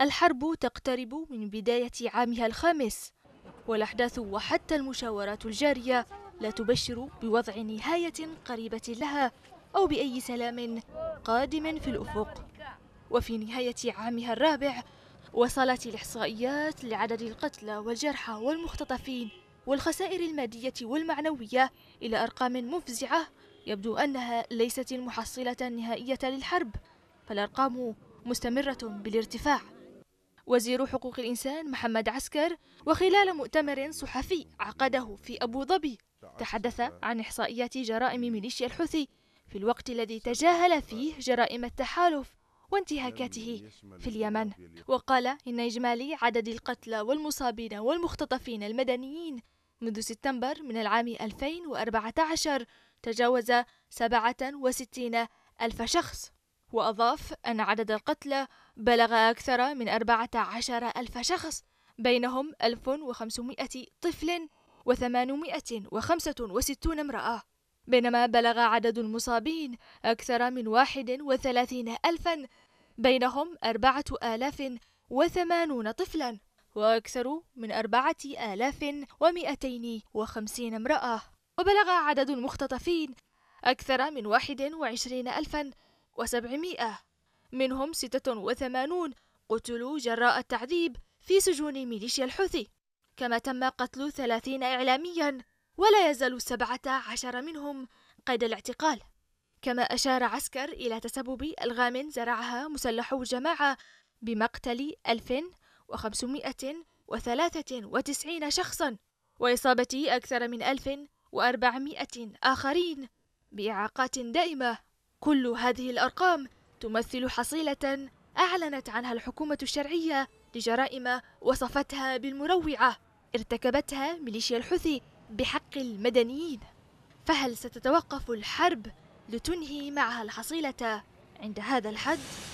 الحرب تقترب من بداية عامها الخامس والأحداث وحتى المشاورات الجارية لا تبشر بوضع نهاية قريبة لها أو بأي سلام قادم في الأفق وفي نهاية عامها الرابع وصلت الإحصائيات لعدد القتلى والجرحى والمختطفين والخسائر المادية والمعنوية إلى أرقام مفزعة يبدو أنها ليست المحصلة النهائية للحرب فالأرقام مستمرة بالارتفاع وزير حقوق الإنسان محمد عسكر وخلال مؤتمر صحفي عقده في أبو ظبي تحدث عن إحصائيات جرائم ميليشيا الحوثي في الوقت الذي تجاهل فيه جرائم التحالف وانتهاكاته في اليمن وقال إن إجمالي عدد القتلى والمصابين والمختطفين المدنيين منذ سبتمبر من العام 2014 تجاوز 67 ألف شخص وأضاف أن عدد القتلى بلغ أكثر من 14 ألف شخص بينهم 1500 طفل و865 امرأة بينما بلغ عدد المصابين أكثر من 31 ألفا بينهم 4080 طفلا وأكثر من 4250 امرأة وبلغ عدد المختطفين أكثر من 21 ألفا وسبعمائة منهم ستة وثمانون قتلوا جراء التعذيب في سجون ميليشيا الحوثي كما تم قتل ثلاثين إعلاميا ولا يزال سبعة عشر منهم قيد الاعتقال كما أشار عسكر إلى تسبب ألغام زرعها مسلحو الجماعة بمقتل 1593 شخصا وإصابة أكثر من 1400 آخرين بإعاقات دائمة كل هذه الأرقام تمثل حصيلة أعلنت عنها الحكومة الشرعية لجرائم وصفتها بالمروعة ارتكبتها ميليشيا الحوثي بحق المدنيين فهل ستتوقف الحرب لتنهي معها الحصيلة عند هذا الحد؟